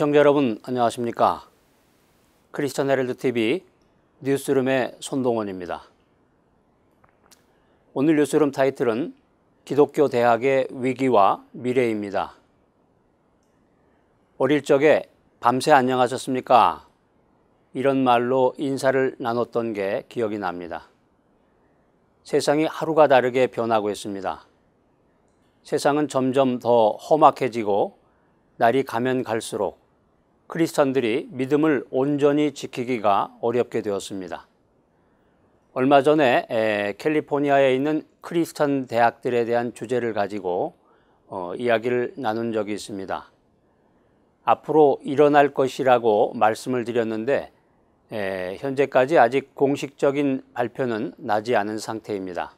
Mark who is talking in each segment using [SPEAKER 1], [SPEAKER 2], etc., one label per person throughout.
[SPEAKER 1] 시청자 여러분 안녕하십니까? 크리스천 헤럴드 TV 뉴스룸의 손동원입니다. 오늘 뉴스룸 타이틀은 기독교 대학의 위기와 미래입니다. 어릴 적에 밤새 안녕하셨습니까? 이런 말로 인사를 나눴던 게 기억이 납니다. 세상이 하루가 다르게 변하고 있습니다. 세상은 점점 더 험악해지고 날이 가면 갈수록 크리스천들이 믿음을 온전히 지키기가 어렵게 되었습니다. 얼마 전에 캘리포니아에 있는 크리스천 대학들에 대한 주제를 가지고 어, 이야기를 나눈 적이 있습니다. 앞으로 일어날 것이라고 말씀을 드렸는데 에, 현재까지 아직 공식적인 발표는 나지 않은 상태입니다.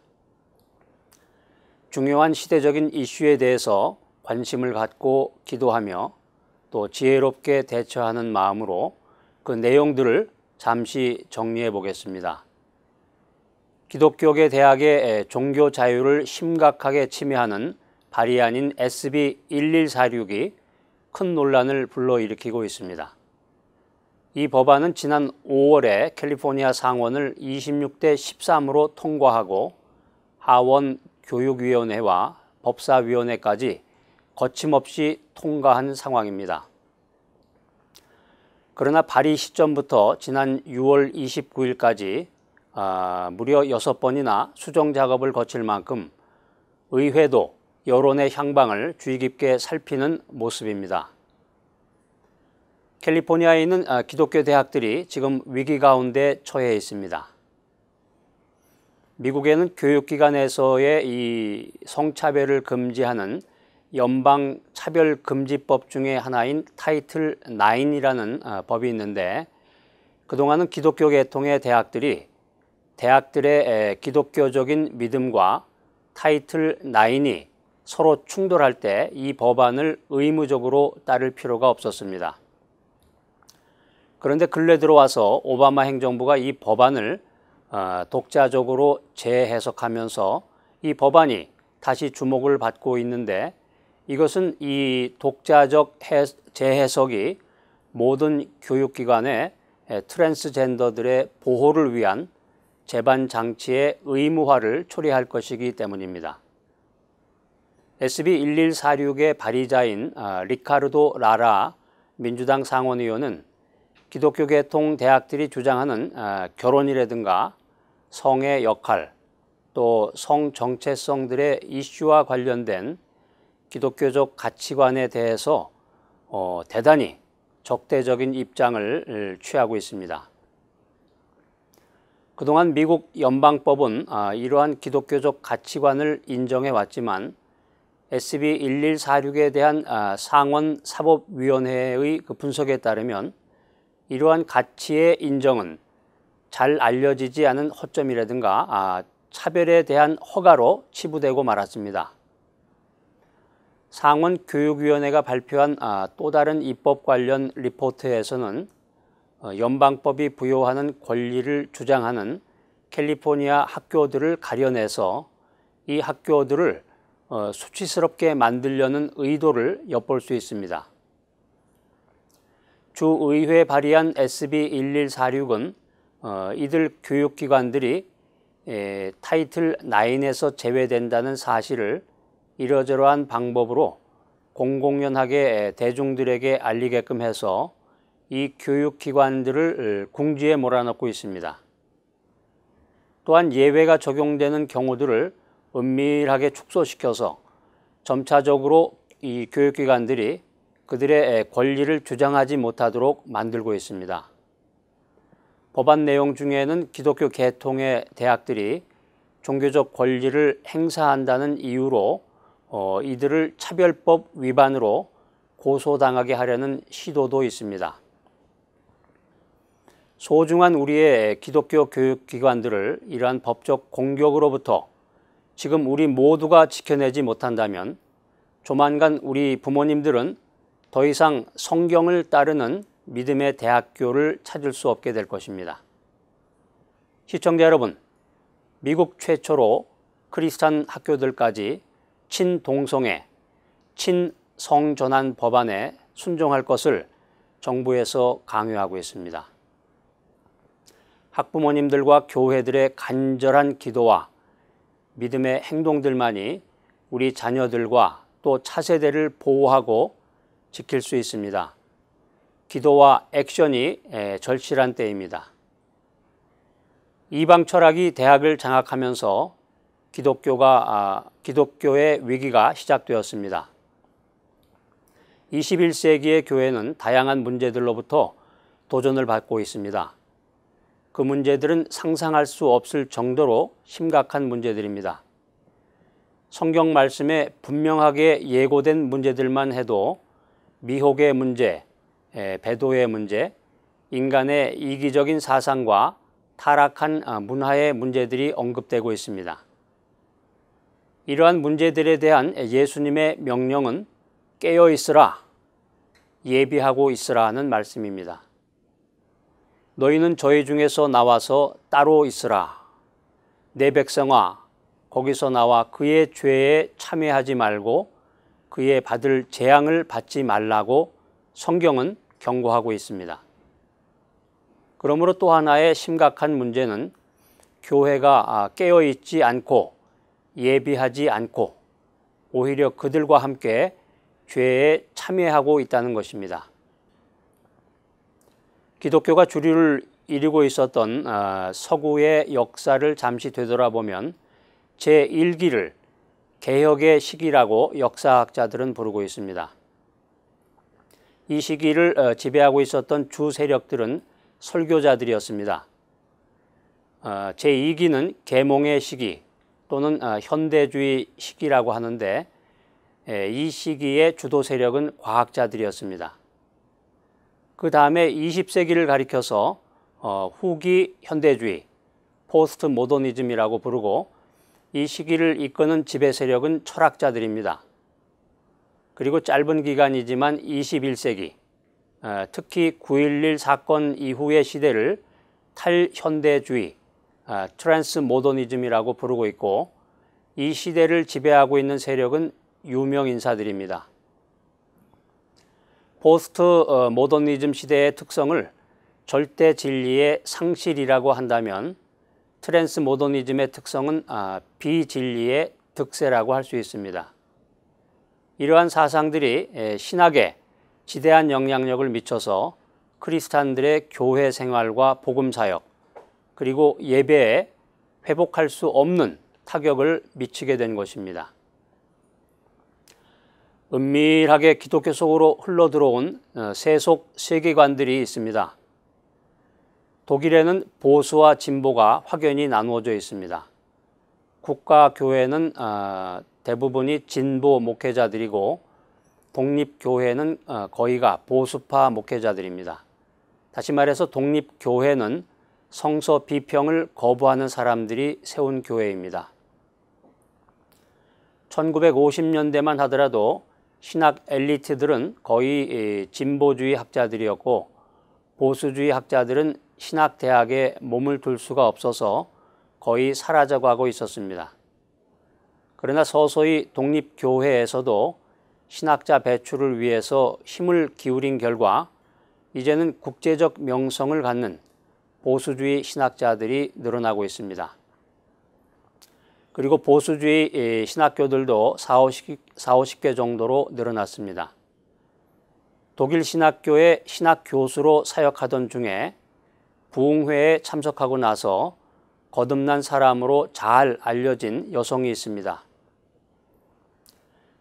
[SPEAKER 1] 중요한 시대적인 이슈에 대해서 관심을 갖고 기도하며 또 지혜롭게 대처하는 마음으로 그 내용들을 잠시 정리해 보겠습니다. 기독교계 대학의 종교 자유를 심각하게 침해하는 바리안인 SB 1146이 큰 논란을 불러일으키고 있습니다. 이 법안은 지난 5월에 캘리포니아 상원을 26대 13으로 통과하고 하원 교육위원회와 법사위원회까지 거침없이 통과한 상황입니다. 그러나 발의 시점부터 지난 6월 29일까지 아, 무려 6번이나 수정 작업을 거칠 만큼 의회도 여론의 향방을 주의 깊게 살피는 모습입니다. 캘리포니아에 있는 아, 기독교 대학들이 지금 위기 가운데 처해 있습니다. 미국에는 교육기관에서의 이 성차별을 금지하는 연방 차별 금지법 중에 하나인 타이틀 9이라는 어, 법이 있는데 그동안은 기독교 계통의 대학들이 대학들의 기독교적인 믿음과 타이틀 9이 서로 충돌할 때 이 법안을 의무적으로 따를 필요가 없었습니다. 그런데 근래 들어와서 오바마 행정부가 이 법안을 어, 독자적으로 재해석하면서 이 법안이 다시 주목을 받고 있는데 이것은 이 독자적 재해석이 모든 교육기관에 트랜스젠더들의 보호를 위한 재반 장치의 의무화를 초래할 것이기 때문입니다. SB1146의 발의자인 아, 리카르도 라라 민주당 상원의원은 기독교 계통 대학들이 주장하는 아, 결혼이라든가 성의 역할 또 성 정체성들의 이슈와 관련된 기독교적 가치관에 대해서 어, 대단히 적대적인 입장을 취하고 있습니다. 그동안 미국 연방법은 아, 이러한 기독교적 가치관을 인정해 왔지만 SB 1146에 대한 아, 상원 사법위원회의 그 분석에 따르면 이러한 가치의 인정은 잘 알려지지 않은 허점이라든가 아, 차별에 대한 허가로 치부되고 말았습니다. 상원 교육위원회가 발표한 아, 또 다른 입법 관련 리포트에서는 어, 연방법이 부여하는 권리를 주장하는 캘리포니아 학교들을 가려내서 이 학교들을 어, 수치스럽게 만들려는 의도를 엿볼 수 있습니다. 주의회 발의한 SB 1146은 어, 이들 교육기관들이 타이틀 9에서 제외된다는 사실을 이러저러한 방법으로 공공연하게 대중들에게 알리게끔 해서 이 교육기관들을 궁지에 몰아넣고 있습니다. 또한 예외가 적용되는 경우들을 은밀하게 축소시켜서 점차적으로 이 교육기관들이 그들의 권리를 주장하지 못하도록 만들고 있습니다. 법안 내용 중에는 기독교 계통의 대학들이 종교적 권리를 행사한다는 이유로 어, 이들을 차별법 위반으로 고소당하게 하려는 시도도 있습니다. 소중한 우리의 기독교 교육기관들을 이러한 법적 공격으로부터 지금 우리 모두가 지켜내지 못한다면 조만간 우리 부모님들은 더 이상 성경을 따르는 믿음의 대학교를 찾을 수 없게 될 것입니다. 시청자 여러분, 미국 최초로 크리스탄 학교들까지 친동성애, 친성전환 법안에 순종할 것을 정부에서 강요하고 있습니다. 학부모님들과 교회들의 간절한 기도와 믿음의 행동들만이 우리 자녀들과 또 차세대를 보호하고 지킬 수 있습니다. 기도와 액션이 절실한 때입니다. 이방 철학이 대학을 장악하면서 기독교가 아, 기독교의 위기가 시작되었습니다. 21세기의 교회는 다양한 문제들로부터 도전을 받고 있습니다. 그 문제들은 상상할 수 없을 정도로 심각한 문제들입니다. 성경 말씀에 분명하게 예고된 문제들만 해도 미혹의 문제, 배도의 문제, 인간의 이기적인 사상과 타락한 아, 문화의 문제들이 언급되고 있습니다. 이러한 문제들에 대한 예수님의 명령은 깨어 있으라, 예비하고 있으라 하는 말씀입니다. 너희는 저희 중에서 나와서 따로 있으라. 내 백성아, 거기서 나와 그의 죄에 참여하지 말고 그의 받을 재앙을 받지 말라고 성경은 경고하고 있습니다. 그러므로 또 하나의 심각한 문제는 교회가 아, 깨어있지 않고 예비하지 않고 오히려 그들과 함께 죄에 참여하고 있다는 것입니다. 기독교가 주류를 이루고 있었던 아, 서구의 역사를 잠시 되돌아보면 제1기를 개혁의 시기라고 역사학자들은 부르고 있습니다. 이 시기를 어, 지배하고 있었던 주 세력들은 설교자들이었습니다. 아, 제2기는 계몽의 시기, 또는 아, 현대주의 시기라고 하는데 예, 이 시기의 주도 세력은 과학자들이었습니다. 그 다음에 20세기를 가리켜서 어, 후기 현대주의, 포스트 모더니즘이라고 부르고 이 시기를 이끄는 지배 세력은 철학자들입니다. 그리고 짧은 기간이지만 21세기, 아, 특히 9.11 사건 이후의 시대를 탈현대주의, 아, 트랜스 모더니즘이라고 부르고 있고 이 시대를 지배하고 있는 세력은 유명 인사들입니다. 포스트 어, 모더니즘 시대의 특성을 절대 진리의 상실이라고 한다면 트랜스 모더니즘의 특성은 아, 비진리의 득세라고 할 수 있습니다. 이러한 사상들이 신학에 지대한 영향력을 미쳐서 크리스탄들의 교회 생활과 복음 사역, 그리고 예배에 회복할 수 없는 타격을 미치게 된 것입니다. 은밀하게 기독교 속으로 흘러들어온 어, 세속 세계관들이 있습니다. 독일에는 보수와 진보가 확연히 나누어져 있습니다. 국가 교회는 어, 대부분이 진보 목회자들이고 독립 교회는 어, 거의가 보수파 목회자들입니다. 다시 말해서 독립 교회는 성서 비평을 거부하는 사람들이 세운 교회입니다. 1950년대만 하더라도 신학 엘리트들은 거의 진보주의 학자들이었고 보수주의 학자들은 신학 대학에 몸을 둘 수가 없어서 거의 사라져가고 있었습니다. 그러나 서서히 독립교회에서도 신학자 배출을 위해서 힘을 기울인 결과 이제는 국제적 명성을 갖는 보수주의 신학자들이 늘어나고 있습니다. 그리고 보수주의 신학교들도 40, 0개 정도로 늘어났습니다. 독일 신학교의 신학 교수로 사역하던 중에 부흥회에 참석하고 나서 거듭난 사람으로 잘 알려진 여성이 있습니다.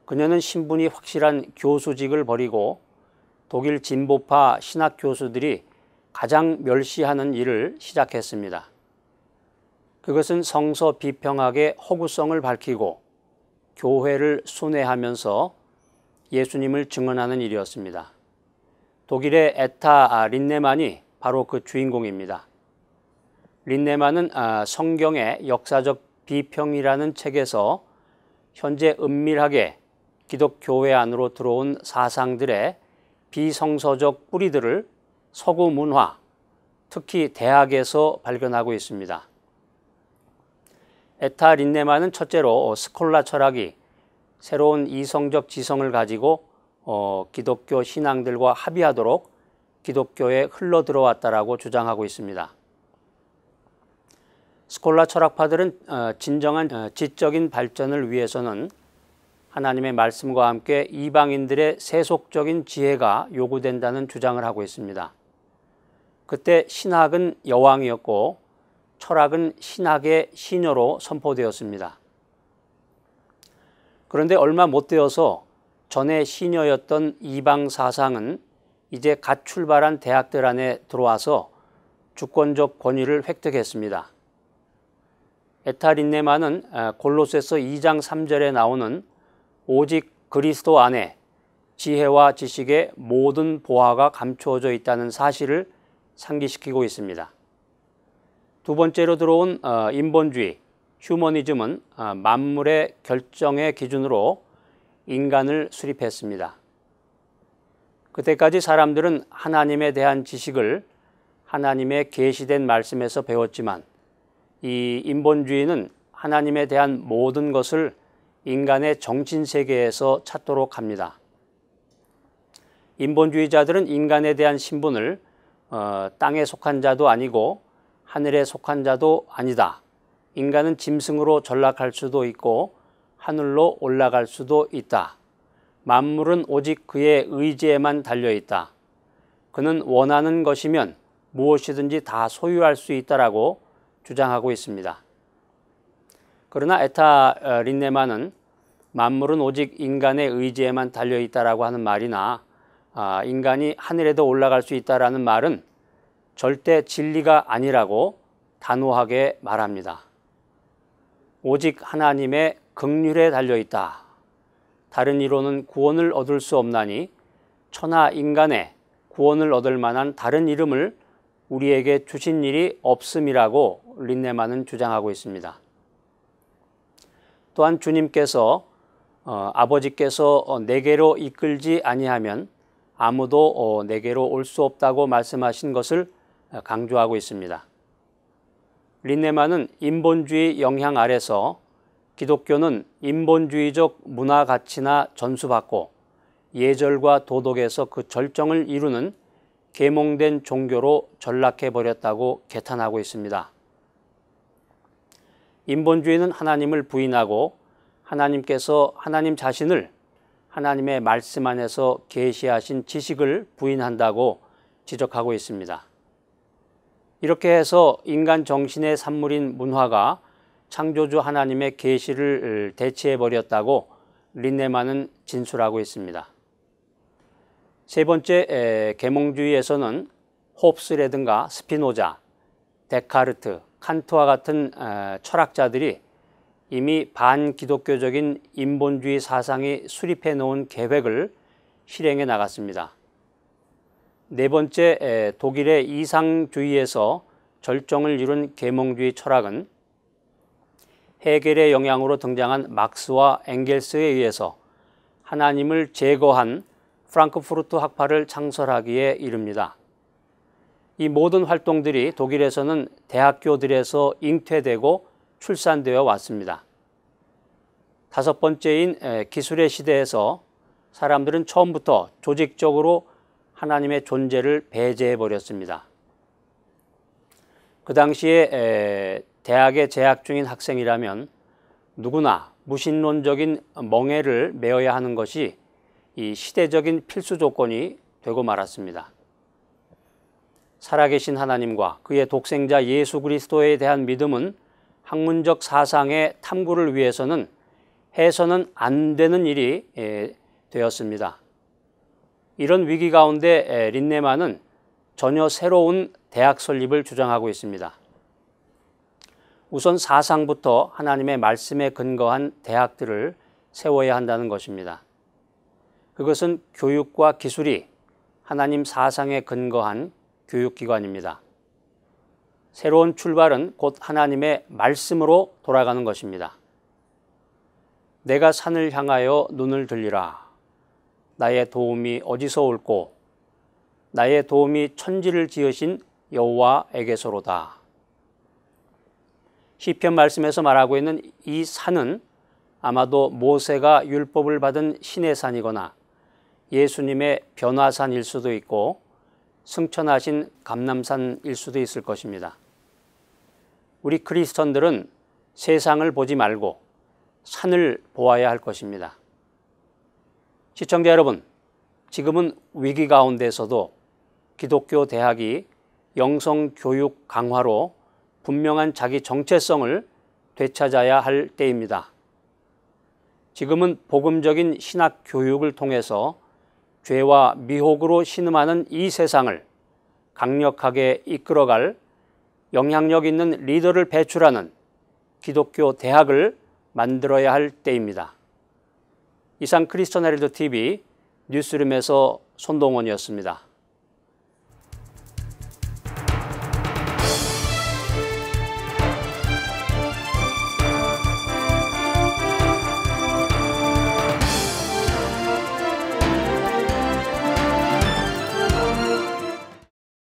[SPEAKER 1] 그녀는 신분이 확실한 교수직을 버리고 독일 진보파 신학 교수들이 가장 멸시하는 일을 시작했습니다. 그것은 성서 비평학의 허구성을 밝히고 교회를 순회하면서 예수님을 증언하는 일이었습니다. 독일의 에타 아, 린네만이 바로 그 주인공입니다. 린네만은 아, 성경의 역사적 비평이라는 책에서 현재 은밀하게 기독교회 안으로 들어온 사상들의 비성서적 뿌리들을 서구 문화, 특히 대학에서 발견하고 있습니다. 에타 린네마는 첫째로 스콜라 철학이 새로운 이성적 지성을 가지고 어, 기독교 신앙들과 합의하도록 기독교에 흘러 들어왔다라고 주장하고 있습니다. 스콜라 철학파들은 어, 진정한 어, 지적인 발전을 위해서는 하나님의 말씀과 함께 이방인들의 세속적인 지혜가 요구된다는 주장을 하고 있습니다. 그때 신학은 여왕이었고 철학은 신학의 신여로 선포되었습니다. 그런데 얼마 못 되어서 전에 신여였던 이방 사상은 이제 갓 출발한 대학들 안에 들어와서 주권적 권위를 획득했습니다. 에타린네마는 아, 골로새서 2장 3절에 나오는 오직 그리스도 안에 지혜와 지식의 모든 보화가 감추어져 있다는 사실을 상기시키고 있습니다. 두 번째로 들어온 어, 인본주의, 휴머니즘은 아, 만물의 결정의 기준으로 인간을 수립했습니다. 그때까지 사람들은 하나님에 대한 지식을 하나님의 계시된 말씀에서 배웠지만 이 인본주의는 하나님에 대한 모든 것을 인간의 정신 세계에서 찾도록 합니다. 인본주의자들은 인간에 대한 신분을 어, 땅에 속한 자도 아니고 하늘에 속한 자도 아니다. 인간은 짐승으로 전락할 수도 있고 하늘로 올라갈 수도 있다. 만물은 오직 그의 의지에만 달려 있다. 그는 원하는 것이면 무엇이든지 다 소유할 수 있다라고 주장하고 있습니다. 그러나 에타 어, 린네만은 만물은 오직 인간의 의지에만 달려 있다라고 하는 말이나 아, 인간이 하늘에도 올라갈 수 있다라는 말은 절대 진리가 아니라고 단호하게 말합니다. 오직 하나님의 극률에 달려 있다. 다른 이론은 구원을 얻을 수 없나니 천하 인간의 구원을 얻을 만한 다른 이름을 우리에게 주신 일이 없음이라고 린네만은 주장하고 있습니다. 또한 주님께서 어, 아버지께서 어, 내게로 이끌지 아니하면 아무도 어, 내게로 올 수 없다고 말씀하신 것을 강조하고 있습니다. 린네만은 인본주의 영향 아래서 기독교는 인본주의적 문화 가치나 전수받고 예절과 도덕에서 그 절정을 이루는 계몽된 종교로 전락해 버렸다고 개탄하고 있습니다. 인본주의는 하나님을 부인하고 하나님께서 하나님 자신을 하나님의 말씀 안에서 계시하신 지식을 부인한다고 지적하고 있습니다. 이렇게 해서 인간 정신의 산물인 문화가 창조주 하나님의 계시를 대체해 버렸다고 린네만은 진술하고 있습니다. 세 번째 계몽주의에서는 홉스라든가 스피노자, 데카르트, 칸트와 같은 철학자들이 이미 반기독교적인 인본주의 사상이 수립해 놓은 계획을 실행해 나갔습니다. 네 번째, 독일의 이상주의에서 절정을 이룬 계몽주의 철학은 해겔의 영향으로 등장한 막스와 앵겔스에 의해서 하나님을 제거한 프랑크푸르트 학파를 창설하기에 이릅니다. 이 모든 활동들이 독일에서는 대학교들에서 잉태되고 출산되어 왔습니다. 다섯 번째인 기술의 시대에서 사람들은 처음부터 조직적으로 하나님의 존재를 배제해 버렸습니다. 그 당시에 대학에 재학 중인 학생이라면 누구나 무신론적인 멍해를 메어야 하는 것이 이 시대적인 필수 조건이 되고 말았습니다. 살아계신 하나님과 그의 독생자 예수 그리스도에 대한 믿음은 학문적 사상의 탐구를 위해서는 해서는 안 되는 일이 예, 되었습니다. 이런 위기 가운데 예, 린네만은 전혀 새로운 대학 설립을 주장하고 있습니다. 우선 사상부터 하나님의 말씀에 근거한 대학들을 세워야 한다는 것입니다. 그것은 교육과 기술이 하나님 사상에 근거한 교육기관입니다. 새로운 출발은 곧 하나님의 말씀으로 돌아가는 것입니다. 내가 산을 향하여 눈을 들리라. 나의 도움이 어디서 올꼬? 나의 도움이 천지를 지으신 여호와에게서로다. 시편 말씀에서 말하고 있는 이 산은 아마도 모세가 율법을 받은 신의 산이거나 예수님의 변화산일 수도 있고 승천하신 감남산일 수도 있을 것입니다. 우리 크리스천들은 세상을 보지 말고 산을 보아야 할 것입니다. 시청자 여러분, 지금은 위기 가운데서도 기독교 대학이 영성 교육 강화로 분명한 자기 정체성을 되찾아야 할 때입니다. 지금은 복음적인 신학 교육을 통해서 죄와 미혹으로 신음하는 이 세상을 강력하게 이끌어갈 영향력 있는 리더를 배출하는 기독교 대학을 만들어야 할 때입니다. 이상 크리스천 헤리드 TV 뉴스룸에서 손동원이었습니다.